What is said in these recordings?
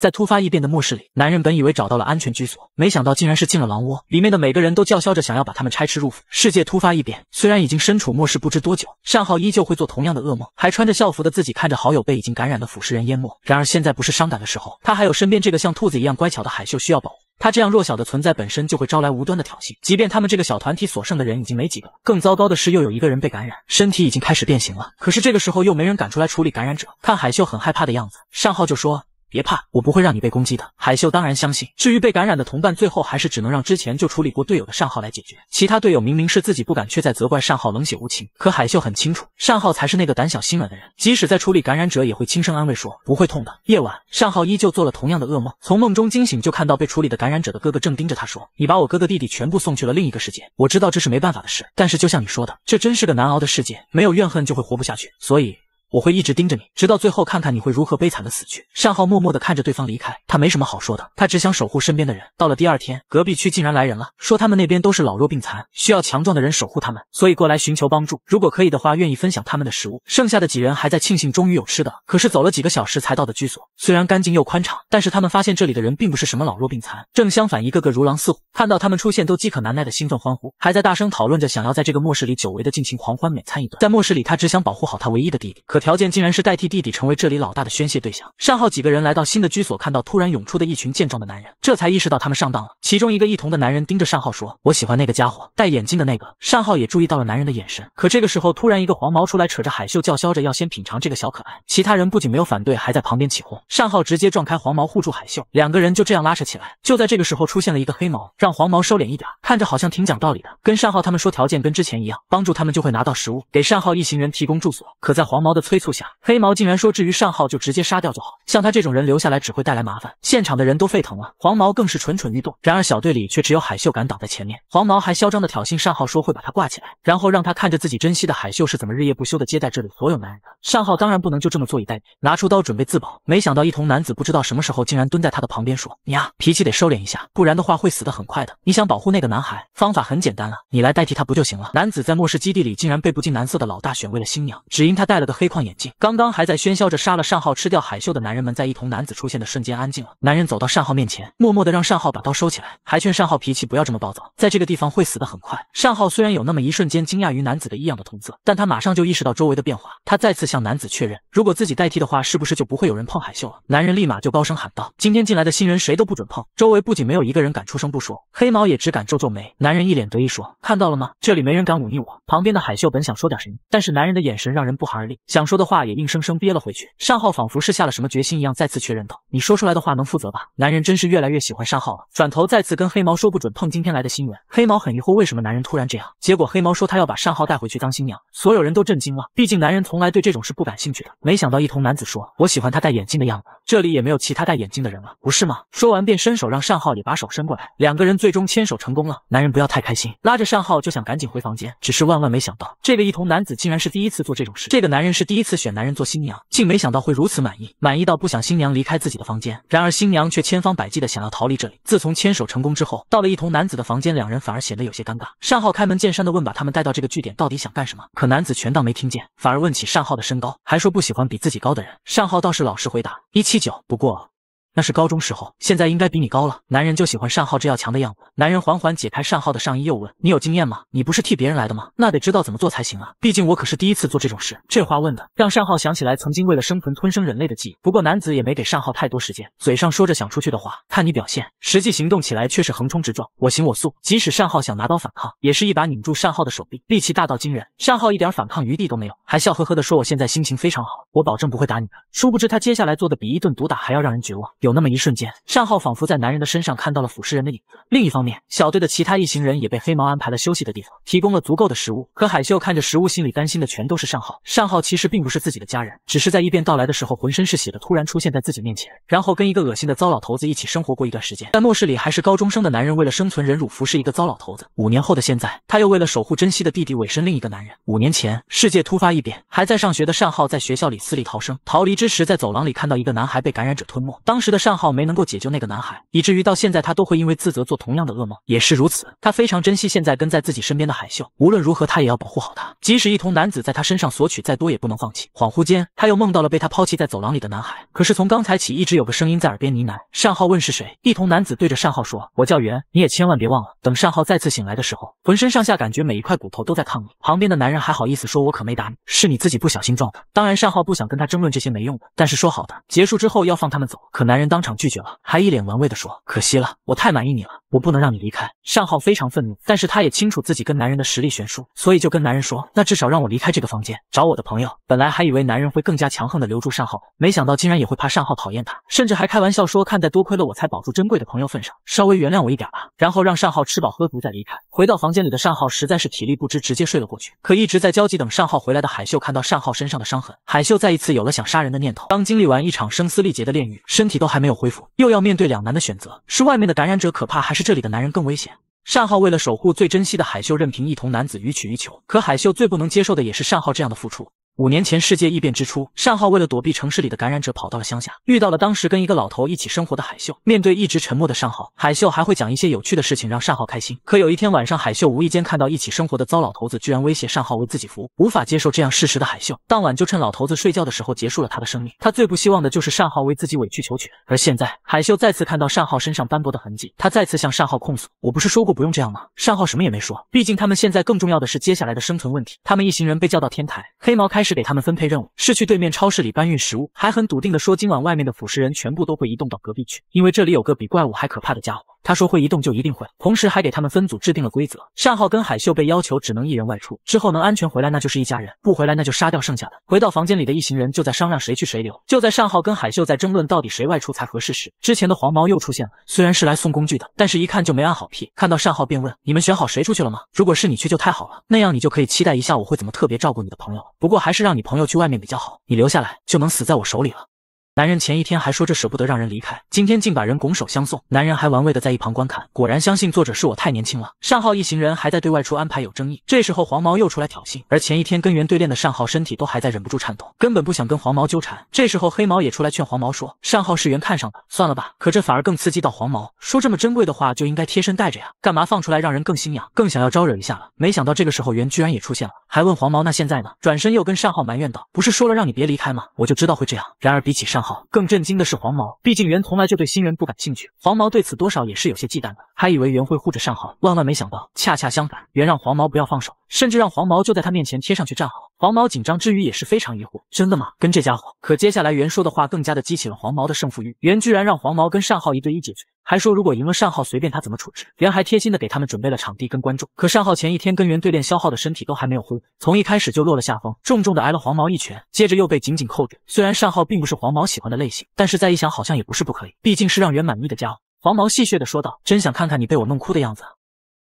在突发异变的末世里，男人本以为找到了安全居所，没想到竟然是进了狼窝。里面的每个人都叫嚣着，想要把他们拆吃入腹。世界突发异变，虽然已经身处末世不知多久，善浩依旧会做同样的噩梦。还穿着校服的自己看着好友被已经感染的腐蚀人淹没。然而现在不是伤感的时候，他还有身边这个像兔子一样乖巧的海秀需要保护。他这样弱小的存在本身就会招来无端的挑衅。即便他们这个小团体所剩的人已经没几个，更糟糕的是又有一个人被感染，身体已经开始变形了。可是这个时候又没人敢出来处理感染者。看海秀很害怕的样子，善浩就说。别怕，我不会让你被攻击的。海秀当然相信。至于被感染的同伴，最后还是只能让之前就处理过队友的善浩来解决。其他队友明明是自己不敢，却在责怪善浩冷血无情。可海秀很清楚，善浩才是那个胆小心软的人。即使在处理感染者，也会轻声安慰说不会痛的。夜晚，善浩依旧做了同样的噩梦，从梦中惊醒，就看到被处理的感染者的哥哥正盯着他说：“你把我哥哥弟弟全部送去了另一个世界。我知道这是没办法的事，但是就像你说的，这真是个难熬的世界，没有怨恨就会活不下去。所以。”我会一直盯着你，直到最后，看看你会如何悲惨的死去。善浩默默地看着对方离开，他没什么好说的，他只想守护身边的人。到了第二天，隔壁区竟然来人了，说他们那边都是老弱病残，需要强壮的人守护他们，所以过来寻求帮助。如果可以的话，愿意分享他们的食物。剩下的几人还在庆幸终于有吃的了。可是走了几个小时才到的居所，虽然干净又宽敞，但是他们发现这里的人并不是什么老弱病残，正相反，一个个如狼似虎，看到他们出现都饥渴难耐的兴奋欢呼，还在大声讨论着想要在这个末世里久违的尽情狂欢，美餐一顿。在末世里，他只想保护好他唯一的弟弟。条件竟然是代替弟弟成为这里老大的宣泄对象。善浩几个人来到新的居所，看到突然涌出的一群健壮的男人，这才意识到他们上当了。其中一个一同的男人盯着善浩说：“我喜欢那个家伙，戴眼镜的那个。”善浩也注意到了男人的眼神。可这个时候，突然一个黄毛出来，扯着海秀叫嚣着要先品尝这个小可爱。其他人不仅没有反对，还在旁边起哄。善浩直接撞开黄毛，护住海秀，两个人就这样拉扯起来。就在这个时候，出现了一个黑毛，让黄毛收敛一点，看着好像挺讲道理的，跟善浩他们说条件跟之前一样，帮助他们就会拿到食物，给善浩一行人提供住所。可在黄毛的催促下，黑毛竟然说：“至于善浩，就直接杀掉就好，像他这种人留下来只会带来麻烦。”现场的人都沸腾了，黄毛更是蠢蠢欲动。然而小队里却只有海秀敢挡在前面。黄毛还嚣张的挑衅善浩，说会把他挂起来，然后让他看着自己珍惜的海秀是怎么日夜不休的接待这里所有男人的。善浩当然不能就这么坐以待毙，拿出刀准备自保。没想到一童男子不知道什么时候竟然蹲在他的旁边，说：“你啊，脾气得收敛一下，不然的话会死得很快的。你想保护那个男孩，方法很简单了，你来代替他不就行了？”男子在末世基地里竟然被不近男色的老大选为了新娘，只因他带了个黑框。眼镜刚刚还在喧嚣着杀了善浩，吃掉海秀的男人们，在一同男子出现的瞬间安静了。男人走到善浩面前，默默地让善浩把刀收起来，还劝善浩脾气不要这么暴躁，在这个地方会死得很快。善浩虽然有那么一瞬间惊讶于男子的异样的瞳色，但他马上就意识到周围的变化。他再次向男子确认，如果自己代替的话，是不是就不会有人碰海秀了？男人立马就高声喊道：“今天进来的新人谁都不准碰！”周围不仅没有一个人敢出声不说，黑毛也只敢皱皱眉。男人一脸得意说：“看到了吗？这里没人敢忤逆我。”旁边的海秀本想说点什么，但是男人的眼神让人不寒而栗，想。说的话也硬生生憋了回去。善浩仿佛是下了什么决心一样，再次确认道：“你说出来的话能负责吧？”男人真是越来越喜欢善浩了。转头再次跟黑毛说：“不准碰今天来的新闻。黑毛很疑惑，为什么男人突然这样？结果黑毛说：“他要把善浩带回去当新娘。”所有人都震惊了，毕竟男人从来对这种事不感兴趣的。没想到一童男子说：“我喜欢他戴眼镜的样子。”这里也没有其他戴眼镜的人了，不是吗？说完便伸手让善浩也把手伸过来，两个人最终牵手成功了。男人不要太开心，拉着善浩就想赶紧回房间，只是万万没想到，这个一童男子竟然是第一次做这种事。这个男人是第。第一次选男人做新娘，竟没想到会如此满意，满意到不想新娘离开自己的房间。然而新娘却千方百计的想要逃离这里。自从牵手成功之后，到了一同男子的房间，两人反而显得有些尴尬。善浩开门见山的问：把他们带到这个据点到底想干什么？可男子全当没听见，反而问起善浩的身高，还说不喜欢比自己高的人。善浩倒是老实回答：一七九。不过。那是高中时候，现在应该比你高了。男人就喜欢善浩这要强的样子。男人缓缓解开善浩的上衣，又问：“你有经验吗？你不是替别人来的吗？那得知道怎么做才行啊！毕竟我可是第一次做这种事。”这话问的，让善浩想起来曾经为了生存吞生人类的记忆。不过男子也没给善浩太多时间，嘴上说着想出去的话，看你表现，实际行动起来却是横冲直撞，我行我素。即使善浩想拿刀反抗，也是一把拧住善浩的手臂，力气大到惊人。善浩一点反抗余地都没有，还笑呵呵地说：“我现在心情非常好，我保证不会打你的。”殊不知他接下来做的比一顿毒打还要让人绝望。有。有那么一瞬间，善浩仿佛在男人的身上看到了腐蚀人的影子。另一方面，小队的其他一行人也被黑毛安排了休息的地方，提供了足够的食物。可海秀看着食物，心里担心的全都是善浩。善浩其实并不是自己的家人，只是在异变到来的时候，浑身是血的突然出现在自己面前，然后跟一个恶心的糟老头子一起生活过一段时间。在末世里还是高中生的男人，为了生存忍辱服侍一个糟老头子。五年后的现在，他又为了守护珍惜的弟弟委身另一个男人。五年前，世界突发异变，还在上学的善浩在学校里死里逃生，逃离之时在走廊里看到一个男孩被感染者吞没。当时的。善浩没能够解救那个男孩，以至于到现在他都会因为自责做同样的噩梦。也是如此，他非常珍惜现在跟在自己身边的海秀，无论如何他也要保护好她。即使一桐男子在他身上索取再多，也不能放弃。恍惚间，他又梦到了被他抛弃在走廊里的男孩。可是从刚才起，一直有个声音在耳边呢喃。善浩问是谁，一桐男子对着善浩说：“我叫袁，你也千万别忘了。”等善浩再次醒来的时候，浑身上下感觉每一块骨头都在抗议。旁边的男人还好意思说：“我可没打你，是你自己不小心撞的。”当然，善浩不想跟他争论这些没用的，但是说好的结束之后要放他们走，可男。人当场拒绝了，还一脸玩味的说：“可惜了，我太满意你了，我不能让你离开。”善浩非常愤怒，但是他也清楚自己跟男人的实力悬殊，所以就跟男人说：“那至少让我离开这个房间，找我的朋友。”本来还以为男人会更加强横的留住善浩，没想到竟然也会怕善浩讨厌他，甚至还开玩笑说：“看在多亏了我才保住珍贵的朋友份上，稍微原谅我一点吧。”然后让善浩吃饱喝足再离开。回到房间里的善浩实在是体力不支，直接睡了过去。可一直在焦急等善浩回来的海秀看到善浩身上的伤痕，海秀再一次有了想杀人的念头。刚经历完一场声嘶力竭的炼狱，身体都。还没有恢复，又要面对两难的选择：是外面的感染者可怕，还是这里的男人更危险？善浩为了守护最珍惜的海秀，任凭一桐男子予取予求。可海秀最不能接受的，也是善浩这样的付出。五年前世界异变之初，善浩为了躲避城市里的感染者，跑到了乡下，遇到了当时跟一个老头一起生活的海秀。面对一直沉默的善浩，海秀还会讲一些有趣的事情，让善浩开心。可有一天晚上，海秀无意间看到一起生活的糟老头子居然威胁善浩为自己服务，无法接受这样事实的海秀，当晚就趁老头子睡觉的时候结束了他的生命。他最不希望的就是善浩为自己委曲求全。而现在，海秀再次看到善浩身上斑驳的痕迹，他再次向善浩控诉：“我不是说过不用这样吗？”善浩什么也没说，毕竟他们现在更重要的是接下来的生存问题。他们一行人被叫到天台，黑毛开始。是给他们分配任务，是去对面超市里搬运食物，还很笃定的说今晚外面的腐蚀人全部都会移动到隔壁去，因为这里有个比怪物还可怕的家伙。他说会移动就一定会，同时还给他们分组制定了规则。善浩跟海秀被要求只能一人外出，之后能安全回来那就是一家人，不回来那就杀掉剩下的。回到房间里的一行人就在商量谁去谁留。就在善浩跟海秀在争论到底谁外出才合适时，之前的黄毛又出现了。虽然是来送工具的，但是一看就没安好屁。看到善浩便问：“你们选好谁出去了吗？如果是你去就太好了，那样你就可以期待一下我会怎么特别照顾你的朋友。不过还是让你朋友去外面比较好，你留下来就能死在我手里了。”男人前一天还说这舍不得让人离开，今天竟把人拱手相送。男人还玩味的在一旁观看，果然相信作者是我太年轻了。善浩一行人还在对外出安排有争议，这时候黄毛又出来挑衅，而前一天跟原对练的善浩身体都还在忍不住颤抖，根本不想跟黄毛纠缠。这时候黑毛也出来劝黄毛说善浩是原看上的，算了吧。可这反而更刺激到黄毛，说这么珍贵的话就应该贴身带着呀，干嘛放出来让人更心痒，更想要招惹一下了？没想到这个时候原居然也出现了，还问黄毛那现在呢？转身又跟善浩埋怨道，不是说了让你别离开吗？我就知道会这样。然而比起善浩。更震惊的是黄毛，毕竟袁从来就对新人不感兴趣，黄毛对此多少也是有些忌惮的，还以为袁会护着善浩，万万没想到，恰恰相反，袁让黄毛不要放手，甚至让黄毛就在他面前贴上去站好。黄毛紧张之余也是非常疑惑，真的吗？跟这家伙？可接下来袁说的话更加的激起了黄毛的胜负欲，袁居然让黄毛跟善浩一对一解决。还说如果赢了善浩，随便他怎么处置。元还贴心的给他们准备了场地跟观众。可善浩前一天跟元对练，消耗的身体都还没有恢复，从一开始就落了下风，重重的挨了黄毛一拳，接着又被紧紧扣住。虽然善浩并不是黄毛喜欢的类型，但是再一想好像也不是不可以，毕竟是让元满意的家伙。黄毛戏谑的说道：“真想看看你被我弄哭的样子。”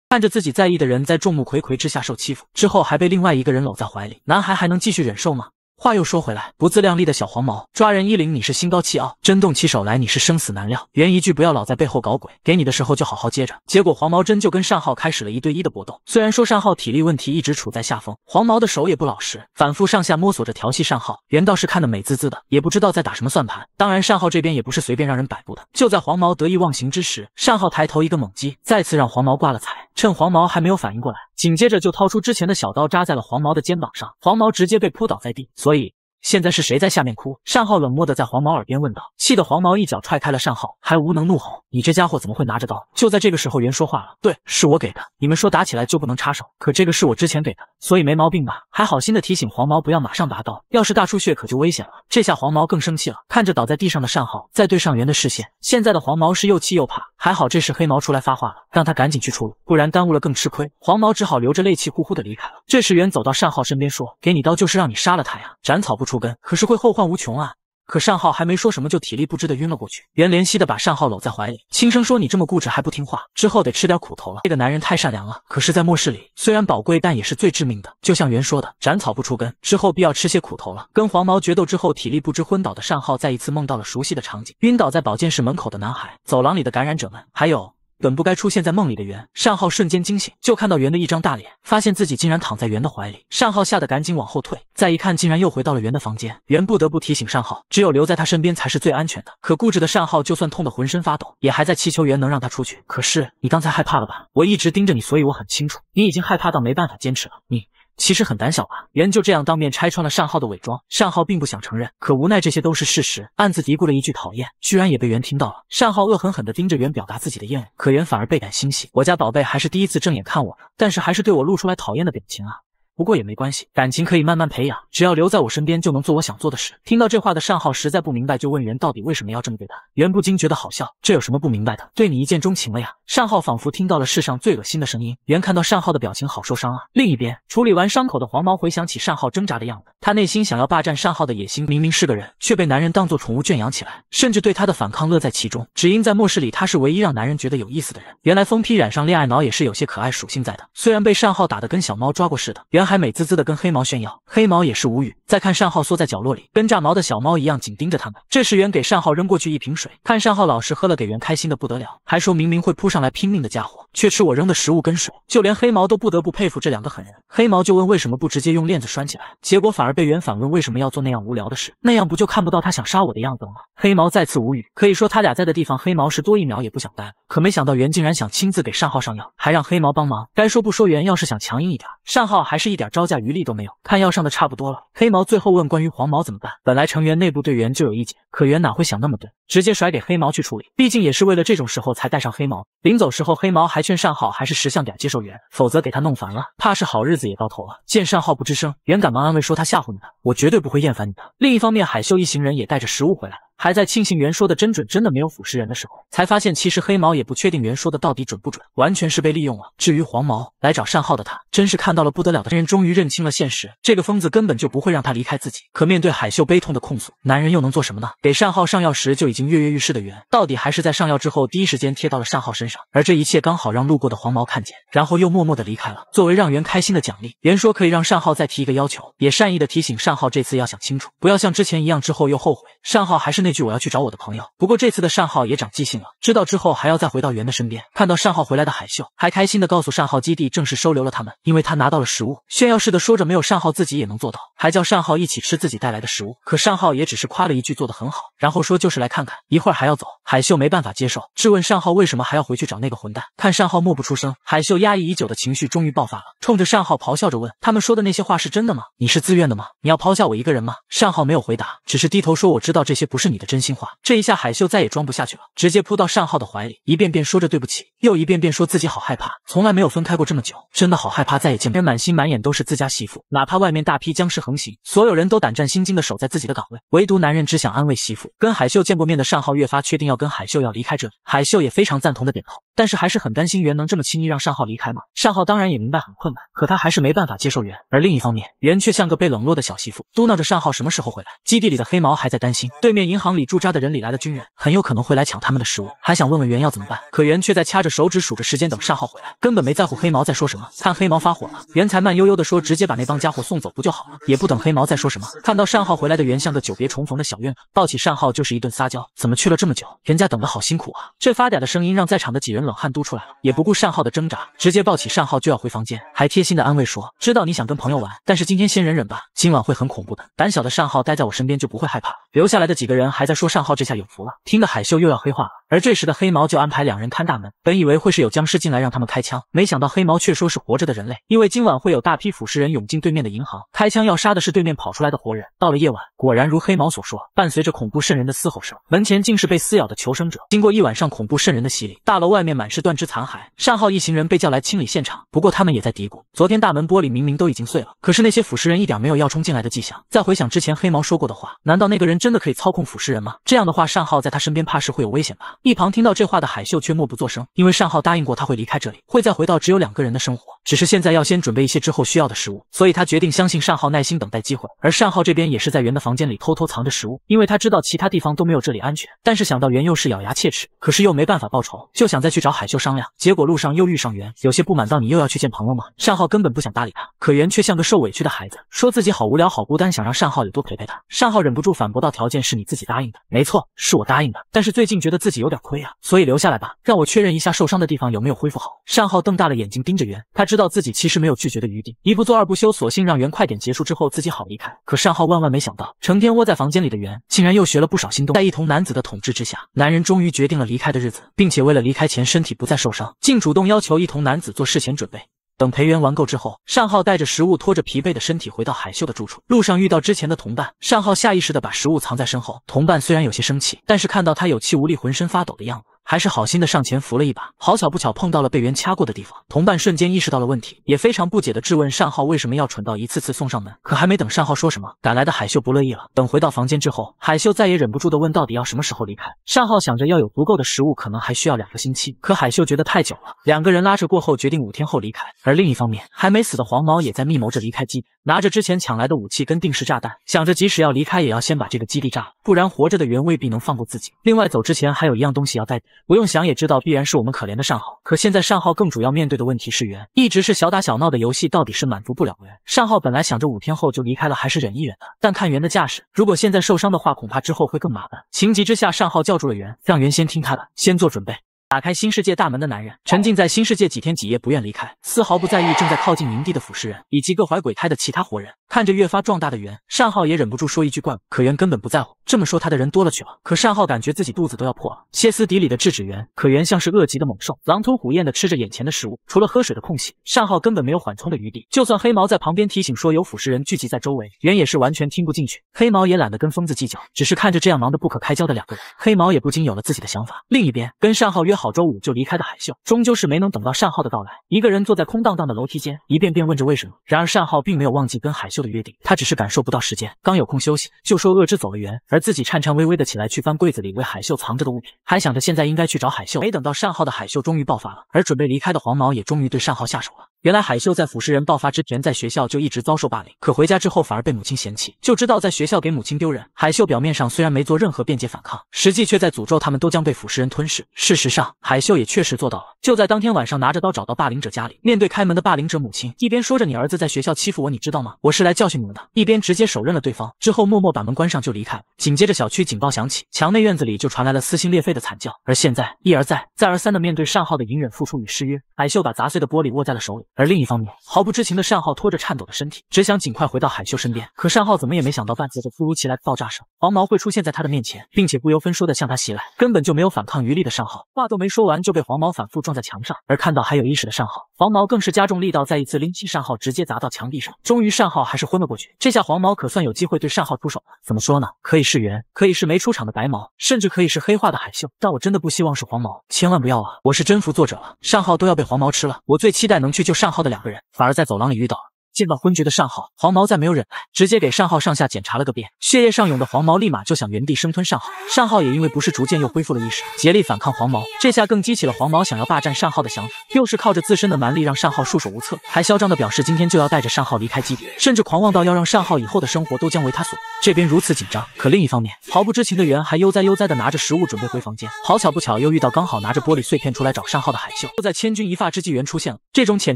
看着自己在意的人在众目睽睽之下受欺负，之后还被另外一个人搂在怀里，男孩还能继续忍受吗？话又说回来，不自量力的小黄毛抓人衣领，你是心高气傲；真动起手来，你是生死难料。原一句不要老在背后搞鬼，给你的时候就好好接着。结果黄毛真就跟单浩开始了一对一的搏斗，虽然说单浩体力问题一直处在下风，黄毛的手也不老实，反复上下摸索着调戏单浩。袁道士看得美滋滋的，也不知道在打什么算盘。当然，单浩这边也不是随便让人摆布的。就在黄毛得意忘形之时，单浩抬头一个猛击，再次让黄毛挂了彩。趁黄毛还没有反应过来。紧接着就掏出之前的小刀，扎在了黄毛的肩膀上，黄毛直接被扑倒在地。所以。现在是谁在下面哭？善浩冷漠的在黄毛耳边问道，气得黄毛一脚踹开了善浩，还无能怒吼：“你这家伙怎么会拿着刀？”就在这个时候，元说话了：“对，是我给的。你们说打起来就不能插手，可这个是我之前给的，所以没毛病吧？”还好心的提醒黄毛不要马上拔刀，要是大出血可就危险了。这下黄毛更生气了，看着倒在地上的善浩，再对上元的视线，现在的黄毛是又气又怕。还好这时黑毛出来发话了，让他赶紧去出路，不然耽误了更吃亏。黄毛只好流着泪，气呼呼的离开了。这时元走到善浩身边说：“给你刀就是让你杀了他呀，斩草不除。”出根，可是会后患无穷啊！可单浩还没说什么，就体力不支的晕了过去。袁怜惜的把单浩搂在怀里，轻声说：“你这么固执还不听话，之后得吃点苦头了。”这个男人太善良了，可是在末世里，虽然宝贵，但也是最致命的。就像袁说的，“斩草不除根，之后必要吃些苦头了。”跟黄毛决斗之后体力不支昏倒的单浩，再一次梦到了熟悉的场景：晕倒在保健室门口的男孩，走廊里的感染者们，还有……本不该出现在梦里的圆，善浩瞬间惊醒，就看到圆的一张大脸，发现自己竟然躺在圆的怀里。善浩吓得赶紧往后退，再一看，竟然又回到了圆的房间。圆不得不提醒善浩，只有留在他身边才是最安全的。可固执的善浩，就算痛得浑身发抖，也还在祈求圆能让他出去。可是你刚才害怕了吧？我一直盯着你，所以我很清楚，你已经害怕到没办法坚持了。你。其实很胆小吧，袁就这样当面拆穿了善浩的伪装。善浩并不想承认，可无奈这些都是事实，暗自嘀咕了一句讨厌，居然也被袁听到了。善浩恶狠狠地盯着袁，表达自己的厌恶。可袁反而倍感欣喜，我家宝贝还是第一次正眼看我呢，但是还是对我露出来讨厌的表情啊。不过也没关系，感情可以慢慢培养，只要留在我身边，就能做我想做的事。听到这话的善浩实在不明白，就问袁到底为什么要这么对他。袁不禁觉得好笑，这有什么不明白的？对你一见钟情了呀！善浩仿佛听到了世上最恶心的声音。袁看到善浩的表情，好受伤啊。另一边，处理完伤口的黄毛回想起善浩挣扎的样子，他内心想要霸占善浩的野心，明明是个人，却被男人当做宠物圈养起来，甚至对他的反抗乐在其中，只因在末世里他是唯一让男人觉得有意思的人。原来疯批染上恋爱脑也是有些可爱属性在的，虽然被善浩打得跟小猫抓过似的，袁。还美滋滋的跟黑毛炫耀，黑毛也是无语。再看善浩缩在角落里，跟炸毛的小猫一样，紧盯着他们。这时，元给善浩扔过去一瓶水，看善浩老实喝了，给元开心的不得了，还说明明会扑上来拼命的家伙，却吃我扔的食物跟水。就连黑毛都不得不佩服这两个狠人。黑毛就问为什么不直接用链子拴起来，结果反而被元反问为什么要做那样无聊的事，那样不就看不到他想杀我的样子了？吗？黑毛再次无语。可以说他俩在的地方，黑毛是多一秒也不想待。可没想到元竟然想亲自给善浩上药，还让黑毛帮忙。该说不说，元要是想强硬一点，善浩还是一。点招架余力都没有，看药上的差不多了。黑毛最后问关于黄毛怎么办，本来成员内部队员就有意见，可袁哪会想那么多，直接甩给黑毛去处理，毕竟也是为了这种时候才带上黑毛。临走时候，黑毛还劝善浩还是识相点接受袁，否则给他弄烦了，怕是好日子也到头了。见善浩不吱声，袁赶忙安慰说他吓唬你呢，我绝对不会厌烦你的。另一方面，海秀一行人也带着食物回来了。还在庆幸袁说的真准，真的没有腐蚀人的时候，才发现其实黑毛也不确定袁说的到底准不准，完全是被利用了。至于黄毛来找善浩的，他真是看到了不得了的人，终于认清了现实，这个疯子根本就不会让他离开自己。可面对海秀悲痛的控诉，男人又能做什么呢？给善浩上药时就已经跃跃欲试的袁，到底还是在上药之后第一时间贴到了善浩身上，而这一切刚好让路过的黄毛看见，然后又默默的离开了。作为让袁开心的奖励，袁说可以让善浩再提一个要求，也善意的提醒善浩这次要想清楚，不要像之前一样之后又后悔。善浩还是那。那句我要去找我的朋友。不过这次的善浩也长记性了，知道之后还要再回到圆的身边。看到善浩回来的海秀，还开心的告诉善浩，基地正式收留了他们，因为他拿到了食物，炫耀似的说着没有善浩自己也能做到，还叫善浩一起吃自己带来的食物。可善浩也只是夸了一句做的很好，然后说就是来看看，一会儿还要走。海秀没办法接受，质问善浩为什么还要回去找那个混蛋。看善浩默不出声，海秀压抑已久的情绪终于爆发了，冲着善浩咆哮着问：“他们说的那些话是真的吗？你是自愿的吗？你要抛下我一个人吗？”善浩没有回答，只是低头说：“我知道这些不是你。”的真心话，这一下海秀再也装不下去了，直接扑到善浩的怀里，一遍遍说着对不起，又一遍遍说自己好害怕，从来没有分开过这么久，真的好害怕，再也见不。满心满眼都是自家媳妇，哪怕外面大批僵尸横行，所有人都胆战心惊的守在自己的岗位，唯独男人只想安慰媳妇。跟海秀见过面的善浩越发确定要跟海秀要离开这里，海秀也非常赞同的点头，但是还是很担心袁能这么轻易让善浩离开吗？善浩当然也明白很困难，可他还是没办法接受袁。而另一方面，袁却像个被冷落的小媳妇，嘟囔着善浩什么时候回来。基地里的黑毛还在担心对面银行。往里驻扎的人里来了军人，很有可能会来抢他们的食物，还想问问袁要怎么办，可袁却在掐着手指数着时间等善浩回来，根本没在乎黑毛在说什么。看黑毛发火了，袁才慢悠悠的说：“直接把那帮家伙送走不就好了？”也不等黑毛再说什么，看到善浩回来的袁像个久别重逢的小院，抱起善浩就是一顿撒娇：“怎么去了这么久？人家等得好辛苦啊！”这发嗲的声音让在场的几人冷汗都出来了，也不顾善浩的挣扎，直接抱起善浩就要回房间，还贴心的安慰说：“知道你想跟朋友玩，但是今天先忍忍吧，今晚会很恐怖的。胆小的善浩待在我身边就不会害怕留下来的几个人。还在说上号，这下有福了。听得海秀又要黑化了。而这时的黑毛就安排两人看大门，本以为会是有僵尸进来让他们开枪，没想到黑毛却说是活着的人类，因为今晚会有大批腐蚀人涌进对面的银行，开枪要杀的是对面跑出来的活人。到了夜晚，果然如黑毛所说，伴随着恐怖瘆人的嘶吼声，门前竟是被撕咬的求生者。经过一晚上恐怖瘆人的洗礼，大楼外面满是断肢残骸。善浩一行人被叫来清理现场，不过他们也在嘀咕，昨天大门玻璃明明都已经碎了，可是那些腐蚀人一点没有要冲进来的迹象。再回想之前黑毛说过的话，难道那个人真的可以操控腐蚀人吗？这样的话，善浩在他身边怕是会有危险吧？一旁听到这话的海秀却默不作声，因为善浩答应过他会离开这里，会再回到只有两个人的生活。只是现在要先准备一些之后需要的食物，所以他决定相信善浩，耐心等待机会。而善浩这边也是在圆的房间里偷偷藏着食物，因为他知道其他地方都没有这里安全。但是想到圆又是咬牙切齿，可是又没办法报仇，就想再去找海秀商量。结果路上又遇上圆，有些不满道：“你又要去见朋友吗？”善浩根本不想搭理他，可圆却像个受委屈的孩子，说自己好无聊、好孤单，想让善浩也多陪陪他。善浩忍不住反驳道：“条件是你自己答应的，没错，是我答应的。但是最近觉得自己有点亏啊，所以留下来吧，让我确认一下受伤的地方有没有恢复好。”善浩瞪大了眼睛盯着圆，他。知道自己其实没有拒绝的余地，一不做二不休，索性让圆快点结束之后自己好离开。可善浩万万没想到，成天窝在房间里的圆竟然又学了不少新动。在一同男子的统治之下，男人终于决定了离开的日子，并且为了离开前身体不再受伤，竟主动要求一同男子做事前准备。等裴元玩够之后，善浩带着食物，拖着疲惫的身体回到海秀的住处。路上遇到之前的同伴，善浩下意识的把食物藏在身后。同伴虽然有些生气，但是看到他有气无力、浑身发抖的样子。还是好心的上前扶了一把，好巧不巧碰到了被袁掐过的地方，同伴瞬间意识到了问题，也非常不解的质问善浩为什么要蠢到一次次送上门。可还没等善浩说什么，赶来的海秀不乐意了。等回到房间之后，海秀再也忍不住的问到底要什么时候离开。善浩想着要有足够的食物，可能还需要两个星期，可海秀觉得太久了。两个人拉扯过后，决定五天后离开。而另一方面，还没死的黄毛也在密谋着离开基地，拿着之前抢来的武器跟定时炸弹，想着即使要离开，也要先把这个基地炸了。不然活着的猿未必能放过自己。另外走之前还有一样东西要带，不用想也知道必然是我们可怜的善浩。可现在善浩更主要面对的问题是猿，一直是小打小闹的游戏，到底是满足不了猿。善浩本来想着五天后就离开了，还是忍一忍的。但看猿的架势，如果现在受伤的话，恐怕之后会更麻烦。情急之下，善浩叫住了猿，让猿先听他的，先做准备。打开新世界大门的男人，沉浸在新世界几天几夜不愿离开，丝毫不在意正在靠近营地的腐蚀人以及各怀鬼胎的其他活人。看着越发壮大的圆，善浩也忍不住说一句：“怪。”物。”可圆根本不在乎这么说他的人多了去了。可善浩感觉自己肚子都要破了，歇斯底里的制止圆。可圆像是饿极的猛兽，狼吞虎咽的吃着眼前的食物。除了喝水的空隙，善浩根本没有缓冲的余地。就算黑毛在旁边提醒说有腐蚀人聚集在周围，圆也是完全听不进去。黑毛也懒得跟疯子计较，只是看着这样忙得不可开交的两个人，黑毛也不禁有了自己的想法。另一边，跟善浩约好周五就离开的海秀，终究是没能等到善浩的到来，一个人坐在空荡荡的楼梯间，一遍遍问着为什么。然而善浩并没有忘记跟海秀。的约定，他只是感受不到时间。刚有空休息，就说恶之走了远，而自己颤颤巍巍的起来去翻柜子里为海秀藏着的物品，还想着现在应该去找海秀。没等到善浩的海秀终于爆发了，而准备离开的黄毛也终于对善浩下手了。原来海秀在腐蚀人爆发之前，在学校就一直遭受霸凌，可回家之后反而被母亲嫌弃，就知道在学校给母亲丢人。海秀表面上虽然没做任何辩解反抗，实际却在诅咒他们都将被腐蚀人吞噬。事实上，海秀也确实做到了。就在当天晚上，拿着刀找到霸凌者家里，面对开门的霸凌者母亲，一边说着“你儿子在学校欺负我，你知道吗？我是来教训你们的”，一边直接手刃了对方，之后默默把门关上就离开。紧接着，小区警报响起，墙内院子里就传来了撕心裂肺的惨叫。而现在，一而再，再而三的面对善浩的隐忍付出与失约，海秀把砸碎的玻璃握在了手里。而另一方面，毫不知情的善浩拖着颤抖的身体，只想尽快回到海秀身边。可善浩怎么也没想到，伴随着突如其来的爆炸声，黄毛会出现在他的面前，并且不由分说的向他袭来。根本就没有反抗余力的善浩，话都没说完就被黄毛反复撞在墙上。而看到还有意识的善浩，黄毛更是加重力道，再一次拎起善浩，直接砸到墙壁上。终于，善浩还是昏了过去。这下黄毛可算有机会对善浩出手了。怎么说呢？可以是圆，可以是没出场的白毛，甚至可以是黑化的海秀。但我真的不希望是黄毛，千万不要啊！我是真服作者了，善浩都要被黄毛吃了。我最期待能去就是。上号的两个人，反而在走廊里遇到了。见到昏厥的善浩，黄毛再没有忍耐，直接给善浩上下检查了个遍。血液上涌的黄毛立马就想原地生吞善浩。善浩也因为不是逐渐又恢复了意识，竭力反抗黄毛。这下更激起了黄毛想要霸占善浩的想法，又是靠着自身的蛮力让善浩束手无策，还嚣张的表示今天就要带着善浩离开基地，甚至狂妄到要让善浩以后的生活都将为他所。这边如此紧张，可另一方面，毫不知情的元还悠哉悠哉的拿着食物准备回房间。好巧不巧又遇到刚好拿着玻璃碎片出来找善浩的海秀。就在千钧一发之际，元出现了。这种浅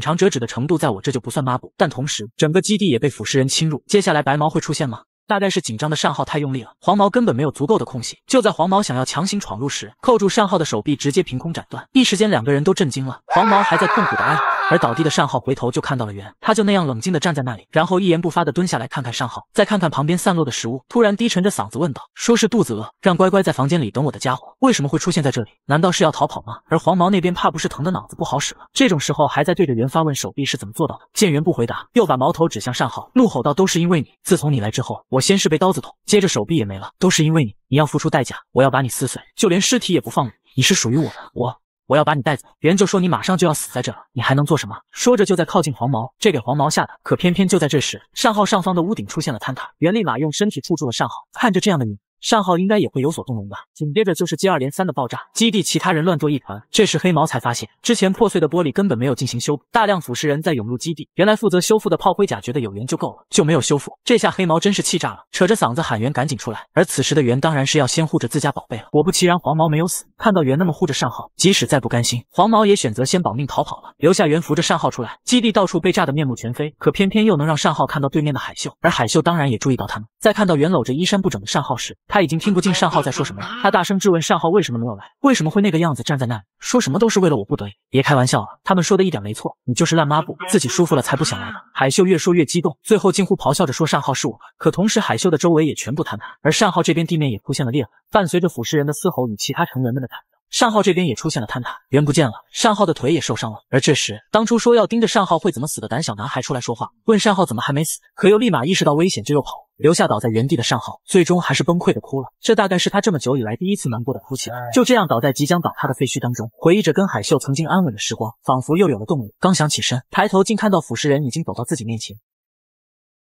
尝辄止的程度，在我这就不算抹布，但同时。整个基地也被腐蚀人侵入，接下来白毛会出现吗？大概是紧张的善浩太用力了，黄毛根本没有足够的空隙。就在黄毛想要强行闯入时，扣住善浩的手臂直接凭空斩断，一时间两个人都震惊了。黄毛还在痛苦的哀嚎。而倒地的善浩回头就看到了袁，他就那样冷静地站在那里，然后一言不发地蹲下来看看善浩，再看看旁边散落的食物，突然低沉着嗓子问道：“说是肚子饿，让乖乖在房间里等我的家伙，为什么会出现在这里？难道是要逃跑吗？”而黄毛那边怕不是疼的脑子不好使了，这种时候还在对着袁发问，手臂是怎么做到的？见袁不回答，又把矛头指向善浩，怒吼道：“都是因为你！自从你来之后，我先是被刀子捅，接着手臂也没了，都是因为你！你要付出代价，我要把你撕碎，就连尸体也不放了。”你是属于我的，我！”我要把你带走，袁就说你马上就要死在这了，你还能做什么？说着就在靠近黄毛，这给黄毛吓的。可偏偏就在这时，善浩上方的屋顶出现了坍塌，袁立马用身体触住了善浩。看着这样的你。善浩应该也会有所动容吧。紧接着就是接二连三的爆炸，基地其他人乱作一团。这时黑毛才发现，之前破碎的玻璃根本没有进行修补，大量腐蚀人在涌入基地。原来负责修复的炮灰甲觉得有缘就够了，就没有修复。这下黑毛真是气炸了，扯着嗓子喊援，赶紧出来。而此时的援当然是要先护着自家宝贝了。果不其然，黄毛没有死。看到援那么护着善浩，即使再不甘心，黄毛也选择先保命逃跑了，留下援扶着善浩出来。基地到处被炸得面目全非，可偏偏又能让善浩看到对面的海秀。而海秀当然也注意到他们，在看到援搂着衣衫不整的善浩时。他已经听不进善浩在说什么了，他大声质问善浩为什么没有来，为什么会那个样子站在那里，说什么都是为了我不得已。别开玩笑了，他们说的一点没错，你就是烂抹布，自己舒服了才不想来。海秀越说越激动，最后近乎咆哮着说善浩是我。可同时，海秀的周围也全部坍塌，而善浩这边地面也出现了裂痕，伴随着腐蚀人的嘶吼与其他成员们的惨。善浩这边也出现了坍塌，人不见了，善浩的腿也受伤了。而这时，当初说要盯着善浩会怎么死的胆小男孩出来说话，问善浩怎么还没死，可又立马意识到危险就又跑，留下倒在原地的善浩，最终还是崩溃的哭了。这大概是他这么久以来第一次难过的哭泣了。就这样倒在即将倒塌的废墟当中，回忆着跟海秀曾经安稳的时光，仿佛又有了动力。刚想起身，抬头竟看到腐蚀人已经走到自己面前。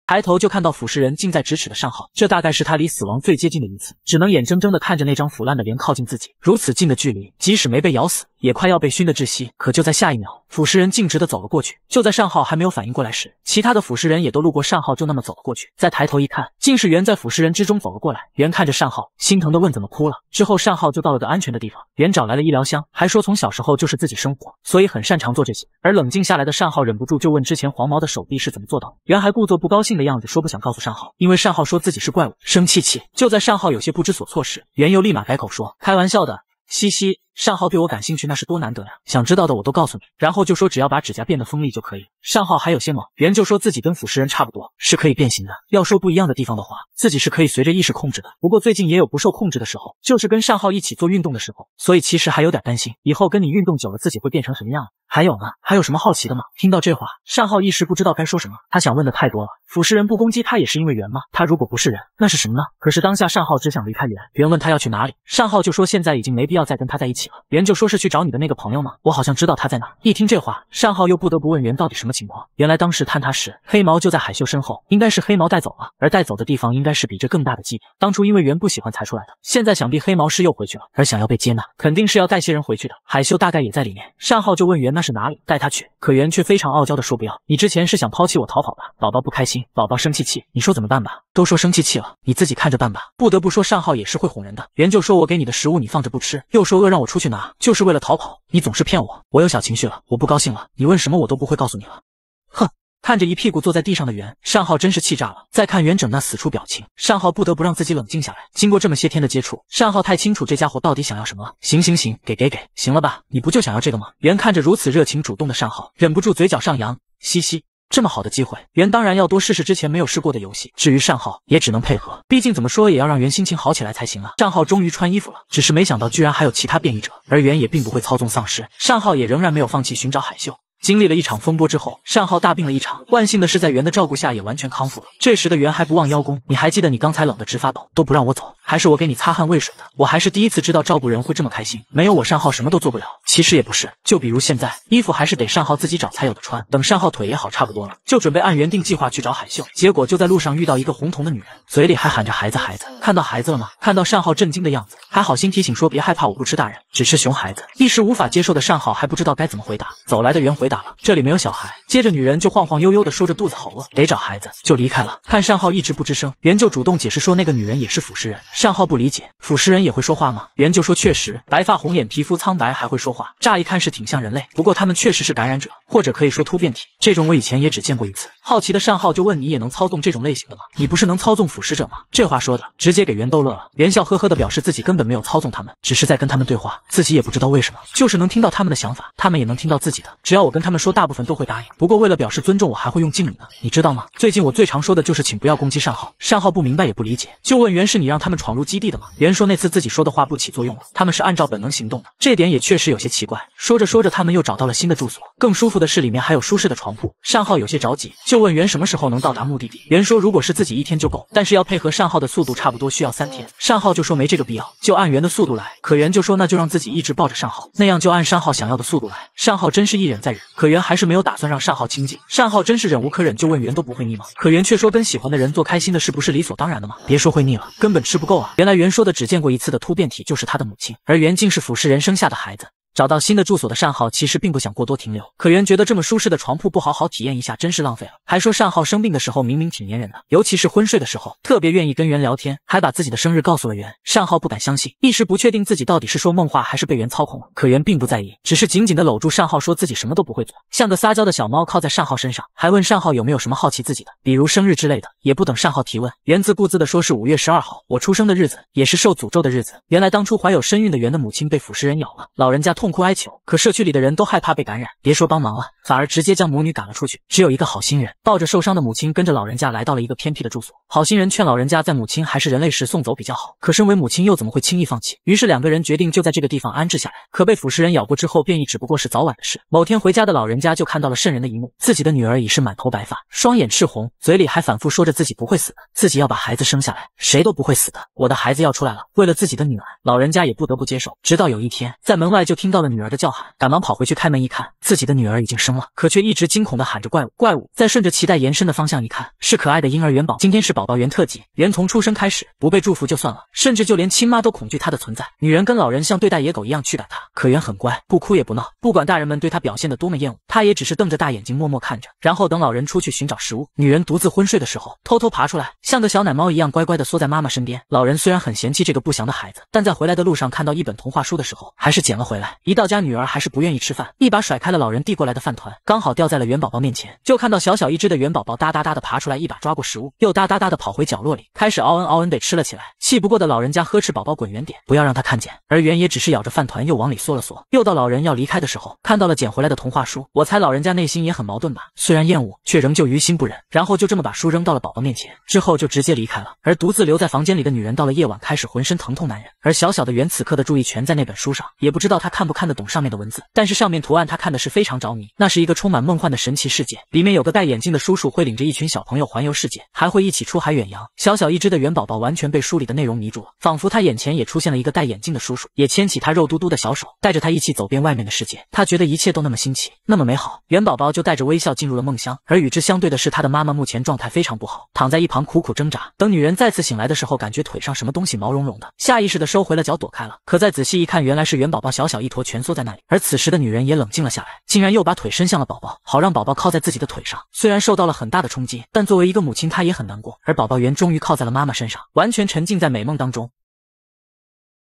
抬头就看到腐蚀人近在咫尺的上好，这大概是他离死亡最接近的一次，只能眼睁睁地看着那张腐烂的脸靠近自己，如此近的距离，即使没被咬死。也快要被熏得窒息，可就在下一秒，腐蚀人径直的走了过去。就在善浩还没有反应过来时，其他的腐蚀人也都路过善浩，就那么走了过去。再抬头一看，竟是猿在腐蚀人之中走了过来。猿看着善浩，心疼的问：“怎么哭了？”之后善浩就到了个安全的地方。猿找来了医疗箱，还说从小时候就是自己生活，所以很擅长做这些。而冷静下来的善浩忍不住就问：“之前黄毛的手臂是怎么做到？”的？”猿还故作不高兴的样子说：“不想告诉善浩，因为善浩说自己是怪物，生气气。”就在善浩有些不知所措时，猿又立马改口说：“开玩笑的，嘻嘻。”善浩对我感兴趣，那是多难得呀！想知道的我都告诉你，然后就说只要把指甲变得锋利就可以。善浩还有些懵，原就说自己跟腐蚀人差不多，是可以变形的。要说不一样的地方的话，自己是可以随着意识控制的，不过最近也有不受控制的时候，就是跟善浩一起做运动的时候，所以其实还有点担心，以后跟你运动久了自己会变成什么样？还有呢？还有什么好奇的吗？听到这话，善浩一时不知道该说什么。他想问的太多了，腐蚀人不攻击他也是因为圆吗？他如果不是人，那是什么呢？可是当下善浩只想离开圆，圆问他要去哪里，善浩就说现在已经没必要再跟他在一起。袁就说是去找你的那个朋友吗？我好像知道他在哪。一听这话，善浩又不得不问元到底什么情况。原来当时探他时，黑毛就在海秀身后，应该是黑毛带走了，而带走的地方应该是比这更大的基地。当初因为袁不喜欢才出来的，现在想必黑毛是又回去了，而想要被接纳，肯定是要带些人回去的。海秀大概也在里面。善浩就问袁那是哪里，带他去。可袁却非常傲娇的说不要。你之前是想抛弃我逃跑吧？宝宝不开心，宝宝生气气，你说怎么办吧？都说生气气了，你自己看着办吧。不得不说善浩也是会哄人的。袁就说我给你的食物你放着不吃，又说饿让我出。出去拿就是为了逃跑，你总是骗我，我有小情绪了，我不高兴了，你问什么我都不会告诉你了。哼，看着一屁股坐在地上的袁善浩，真是气炸了。再看元整那死出表情，善浩不得不让自己冷静下来。经过这么些天的接触，善浩太清楚这家伙到底想要什么了。行行行，给给给，行了吧？你不就想要这个吗？元看着如此热情主动的善浩，忍不住嘴角上扬，嘻嘻。这么好的机会，元当然要多试试之前没有试过的游戏。至于善浩，也只能配合，毕竟怎么说也要让元心情好起来才行啊。善浩终于穿衣服了，只是没想到居然还有其他变异者，而元也并不会操纵丧尸。善浩也仍然没有放弃寻找海秀。经历了一场风波之后，善浩大病了一场。万幸的是，在元的照顾下也完全康复了。这时的元还不忘邀功：“你还记得你刚才冷得直发抖，都不让我走，还是我给你擦汗喂水的。我还是第一次知道照顾人会这么开心。没有我，善浩什么都做不了。其实也不是，就比如现在，衣服还是得善浩自己找才有的穿。等善浩腿也好差不多了，就准备按原定计划去找海秀。结果就在路上遇到一个红瞳的女人，嘴里还喊着孩子孩子，看到孩子了吗？看到善浩震惊的样子，还好心提醒说别害怕，我不吃大人，只吃熊孩子。一时无法接受的善浩还不知道该怎么回答。走来的元回。答。这里没有小孩。接着女人就晃晃悠悠的说着肚子好饿，得找孩子，就离开了。看善浩一直不吱声，元就主动解释说那个女人也是腐蚀人。善浩不理解，腐蚀人也会说话吗？元就说确实，白发红眼，皮肤苍白，还会说话。乍一看是挺像人类，不过他们确实是感染者，或者可以说突变体。这种我以前也只见过一次。好奇的善浩就问你也能操纵这种类型的吗？你不是能操纵腐蚀者吗？这话说的直接给元逗乐了。元笑呵呵的表示自己根本没有操纵他们，只是在跟他们对话，自己也不知道为什么，就是能听到他们的想法，他们也能听到自己的。只要我跟。他们说大部分都会答应，不过为了表示尊重，我还会用敬礼呢，你知道吗？最近我最常说的就是请不要攻击善浩。善浩不明白也不理解，就问源是你让他们闯入基地的吗？源说那次自己说的话不起作用了，他们是按照本能行动的，这点也确实有些奇怪。说着说着，他们又找到了新的住所，更舒服的是里面还有舒适的床铺。善浩有些着急，就问源什么时候能到达目的地。源说如果是自己一天就够，但是要配合善浩的速度，差不多需要三天。善浩就说没这个必要，就按源的速度来。可源就说那就让自己一直抱着善浩，那样就按善浩想要的速度来。善浩真是一忍再忍。可元还是没有打算让善浩亲近。善浩真是忍无可忍，就问元都不会腻吗？可元却说，跟喜欢的人做开心的事，不是理所当然的吗？别说会腻了，根本吃不够啊！原来元说的只见过一次的突变体就是他的母亲，而元竟是腐蚀人生下的孩子。找到新的住所的善浩其实并不想过多停留，可元觉得这么舒适的床铺不好好体验一下真是浪费了，还说善浩生病的时候明明挺粘人的，尤其是昏睡的时候特别愿意跟元聊天，还把自己的生日告诉了元。善浩不敢相信，一时不确定自己到底是说梦话还是被元操控了。可元并不在意，只是紧紧的搂住善浩，说自己什么都不会做，像个撒娇的小猫，靠在善浩身上，还问善浩有没有什么好奇自己的，比如生日之类的。也不等善浩提问，元自顾自的说是五月十二号我出生的日子，也是受诅咒的日子。原来当初怀有身孕的元的母亲被腐蚀人咬了，老人家。痛哭哀求，可社区里的人都害怕被感染，别说帮忙了。反而直接将母女赶了出去。只有一个好心人抱着受伤的母亲，跟着老人家来到了一个偏僻的住所。好心人劝老人家在母亲还是人类时送走比较好，可身为母亲又怎么会轻易放弃？于是两个人决定就在这个地方安置下来。可被腐蚀人咬过之后，变异只不过是早晚的事。某天回家的老人家就看到了瘆人的一幕：自己的女儿已是满头白发，双眼赤红，嘴里还反复说着自己不会死，自己要把孩子生下来，谁都不会死的，我的孩子要出来了。为了自己的女儿，老人家也不得不接受。直到有一天，在门外就听到了女儿的叫喊，赶忙跑回去开门一看，自己的女儿已经生。可却一直惊恐的喊着怪物怪物。再顺着脐带延伸的方向一看，是可爱的婴儿元宝。今天是宝宝元特辑。元从出生开始，不被祝福就算了，甚至就连亲妈都恐惧他的存在。女人跟老人像对待野狗一样驱赶他。可元很乖，不哭也不闹，不管大人们对他表现的多么厌恶，他也只是瞪着大眼睛默默看着。然后等老人出去寻找食物，女人独自昏睡的时候，偷偷爬出来，像个小奶猫一样乖乖的缩在妈妈身边。老人虽然很嫌弃这个不祥的孩子，但在回来的路上看到一本童话书的时候，还是捡了回来。一到家，女儿还是不愿意吃饭，一把甩开了老人递过来的饭桶。刚好掉在了元宝宝面前，就看到小小一只的元宝宝哒哒哒的爬出来，一把抓过食物，又哒哒哒的跑回角落里，开始嗷恩嗷恩的吃了起来。气不过的老人家呵斥宝宝滚远点，不要让他看见。而元也只是咬着饭团又往里缩了缩。又到老人要离开的时候，看到了捡回来的童话书，我猜老人家内心也很矛盾吧，虽然厌恶，却仍旧于心不忍。然后就这么把书扔到了宝宝面前，之后就直接离开了。而独自留在房间里的女人，到了夜晚开始浑身疼痛难忍。而小小的元此刻的注意全在那本书上，也不知道他看不看得懂上面的文字，但是上面图案他看的是非常着迷，那。是一个充满梦幻的神奇世界，里面有个戴眼镜的叔叔会领着一群小朋友环游世界，还会一起出海远洋。小小一只的元宝宝完全被书里的内容迷住了，仿佛他眼前也出现了一个戴眼镜的叔叔，也牵起他肉嘟嘟的小手，带着他一起走遍外面的世界。他觉得一切都那么新奇，那么美好。元宝宝就带着微笑进入了梦乡。而与之相对的是，他的妈妈目前状态非常不好，躺在一旁苦苦挣扎。等女人再次醒来的时候，感觉腿上什么东西毛茸茸的，下意识的收回了脚躲开了。可再仔细一看，原来是元宝宝小小一坨蜷缩在那里。而此时的女人也冷静了下来，竟然又把腿伸。伸向了宝宝，好让宝宝靠在自己的腿上。虽然受到了很大的冲击，但作为一个母亲，她也很难过。而宝宝圆终于靠在了妈妈身上，完全沉浸在美梦当中。